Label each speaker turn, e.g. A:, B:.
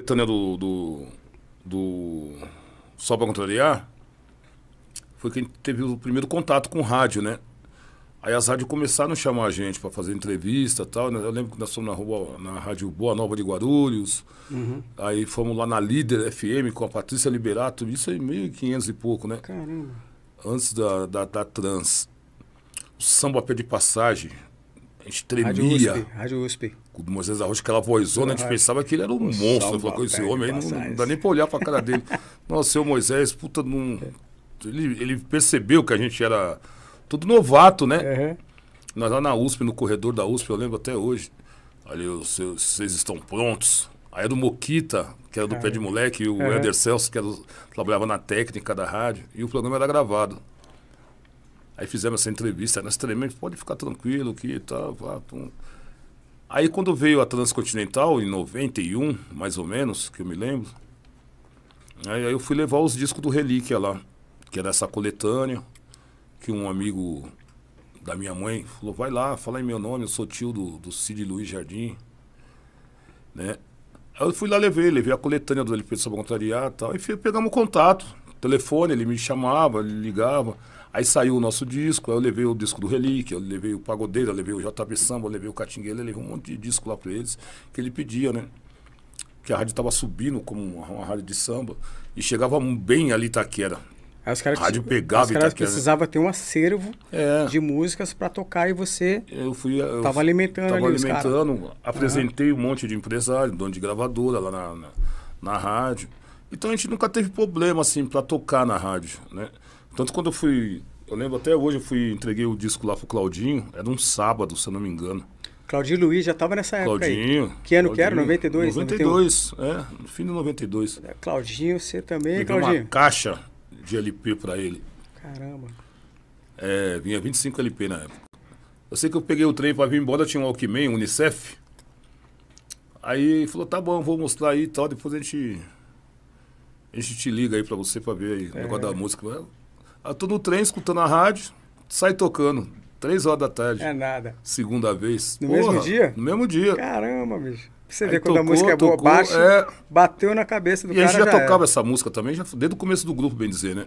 A: coletânea do, do, do Só para Contrariar, foi quem teve o primeiro contato com rádio, né? Aí as rádios começaram a chamar a gente para fazer entrevista e tal. Né? Eu lembro que nós fomos na, rua, na rádio Boa Nova de Guarulhos. Uhum. Aí fomos lá na Líder FM com a Patrícia Liberato. Isso aí, 1500 e pouco, né? Caramba. Antes da, da, da trans. O samba pé de passagem gente tremia. Rádio USP. Rádio USP. O Moisés Arroz, aquela vozona, né? a gente pensava que ele era um monstro. Falou com esse homem aí, não, não, dá nem pra olhar pra cara dele. Nossa, seu Moisés, puta, não. Ele, ele percebeu que a gente era tudo novato, né? Uhum. Nós lá na USP, no corredor da USP, eu lembro até hoje. Ali, vocês estão prontos? Aí era o Moquita, que era do ah, Pé de Moleque, e o Eder Celso, que era, trabalhava na técnica da rádio, e o programa era gravado. Aí fizemos essa entrevista, nós né? tremendo, pode ficar tranquilo que tal, tá, Aí quando veio a Transcontinental, em 91, mais ou menos, que eu me lembro, aí, aí eu fui levar os discos do Relíquia lá, que era essa coletânea, que um amigo da minha mãe falou, vai lá, fala em meu nome, eu sou tio do, do Cid Luiz Jardim, né? Aí eu fui lá, levei, levei a coletânea do LP de Samba Contrariar e tal, e pegamos o contato telefone, ele me chamava, ligava. Aí saiu o nosso disco, aí eu levei o disco do Relíquia, eu levei o Pagodeiro, eu levei o JB Samba, eu levei o Catingueira, levei um monte de disco lá para eles, que ele pedia, né? Que a rádio tava subindo como uma, uma, rádio de samba, e chegava bem ali Itaquera. Aí os caras, a rádio pegava os caras precisava ter um acervo é. de músicas para tocar e você eu fui eu tava alimentando tava ali alimentando apresentei um monte de empresário dono de gravadora lá na, na, na rádio então a gente nunca teve problema, assim, para tocar na rádio, né? Tanto quando eu fui. Eu lembro até hoje, eu fui, entreguei o disco lá pro Claudinho, era um sábado, se eu não me engano. Claudinho Luiz já estava nessa época Claudinho, aí. Que ano Claudinho, que era? 92? 92, 91. é, no fim de 92. É, Claudinho, você também, Levei Claudinho? uma caixa de LP para ele. Caramba. É, vinha 25 LP na época. Eu sei que eu peguei o trem para vir embora, tinha um Alckmin, um Unicef. Aí falou, tá bom, vou mostrar aí e tal, depois a gente a gente te liga aí pra você pra ver aí o é. negócio da música. Eu tô no trem escutando a rádio, sai tocando. Três horas da tarde. É nada. Segunda vez. No Porra, mesmo dia? No mesmo dia. Caramba, bicho. Você aí vê tocou, quando a música é boa, baixa, é... bateu na cabeça do e cara. E a gente já, já tocava era. essa música também, já, desde o começo do grupo, bem dizer, né?